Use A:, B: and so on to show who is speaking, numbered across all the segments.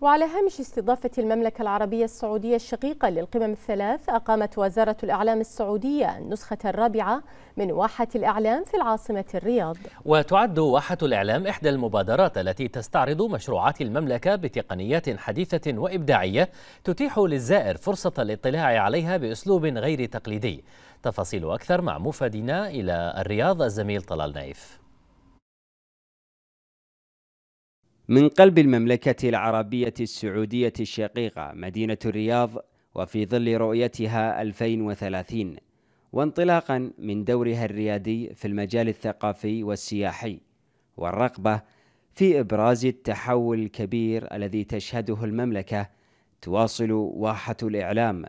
A: وعلى هامش استضافة المملكة العربية السعودية الشقيقة للقمم
B: الثلاث أقامت وزارة الإعلام السعودية النسخة الرابعة من واحة الإعلام في العاصمة الرياض
A: وتعد واحة الإعلام إحدى المبادرات التي تستعرض مشروعات المملكة بتقنيات حديثة وإبداعية تتيح للزائر فرصة الاطلاع عليها بأسلوب غير تقليدي تفاصيل أكثر مع مفادنا إلى الرياض الزميل طلال نايف
B: من قلب المملكة العربية السعودية الشقيقة مدينة الرياض وفي ظل رؤيتها 2030 وانطلاقا من دورها الريادي في المجال الثقافي والسياحي والرغبة في إبراز التحول الكبير الذي تشهده المملكة تواصل واحة الإعلام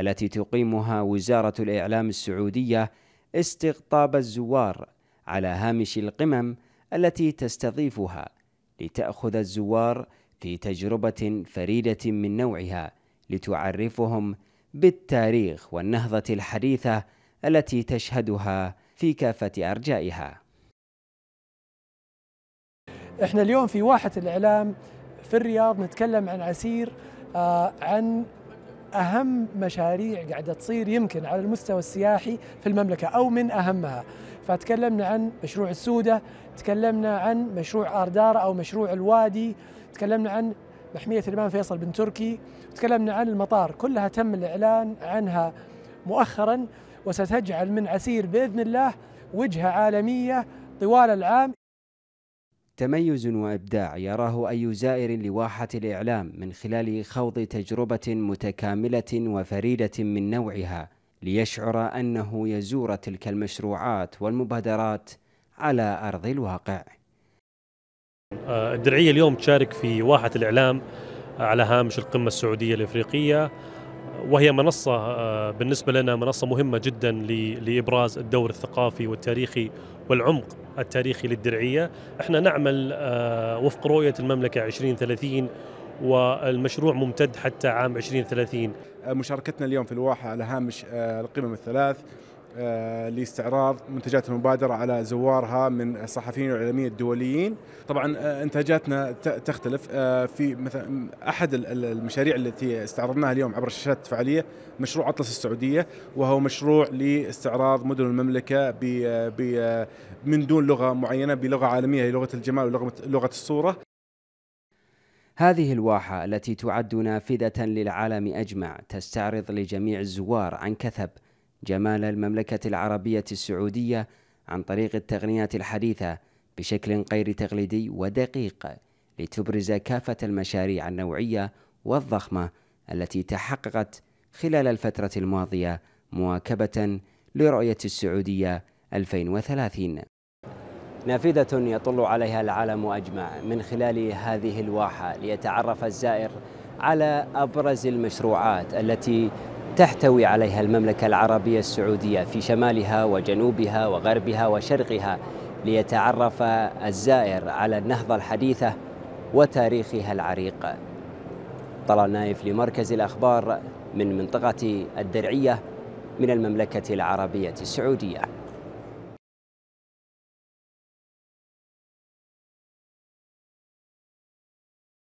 B: التي تقيمها وزارة الإعلام السعودية استقطاب الزوار على هامش القمم التي تستضيفها لتأخذ الزوار في تجربة فريدة من نوعها لتعرفهم بالتاريخ والنهضة الحديثة التي تشهدها في كافة أرجائها
C: احنا اليوم في واحة الإعلام في الرياض نتكلم عن عسير آه، عن أهم مشاريع قاعدة تصير يمكن على المستوى السياحي في المملكة أو من أهمها فتكلمنا عن مشروع السودة تكلمنا عن مشروع آردار أو مشروع الوادي تكلمنا عن محمية الإمام فيصل بن تركي تكلمنا عن المطار كلها تم الإعلان عنها مؤخرا وستجعل من عسير بإذن الله وجهة عالمية طوال العام
B: تميز وابداع يراه اي زائر لواحه الاعلام من خلال خوض تجربه متكامله وفريده من نوعها ليشعر انه يزور تلك المشروعات والمبادرات على ارض الواقع.
C: الدرعيه اليوم تشارك في واحه الاعلام على هامش القمه السعوديه الافريقيه وهي منصة آه، بالنسبة لنا منصة مهمة جدا لإبراز الدور الثقافي والتاريخي والعمق التاريخي للدرعية احنا نعمل آه، وفق رؤية المملكة 2030 والمشروع ممتد حتى عام 2030
A: مشاركتنا اليوم في الواحة على هامش آه، القمم الثلاث آه، لاستعراض منتجات المبادرة على زوارها من الصحفيين والإعلاميين الدوليين طبعا آه، إنتاجاتنا تختلف آه، في مثلا أحد المشاريع التي استعرضناها اليوم عبر الشاشات التفاعلية مشروع أطلس السعودية وهو مشروع لاستعراض مدن المملكة من دون لغة معينة بلغة عالمية هي لغة الجمال ولغة الصورة
B: هذه الواحة التي تعد نافذة للعالم أجمع تستعرض لجميع الزوار عن كثب جمال المملكة العربية السعودية عن طريق التقنيات الحديثة بشكل غير تقليدي ودقيق لتبرز كافة المشاريع النوعية والضخمة التي تحققت خلال الفترة الماضية مواكبة لرؤية السعودية 2030 نافذة يطل عليها العالم أجمع من خلال هذه الواحة ليتعرف الزائر على أبرز المشروعات التي تحتوي عليها المملكة العربية السعودية في شمالها وجنوبها وغربها وشرقها ليتعرف الزائر على النهضة الحديثة وتاريخها العريق طلال نايف لمركز الأخبار من منطقة الدرعية من المملكة العربية السعودية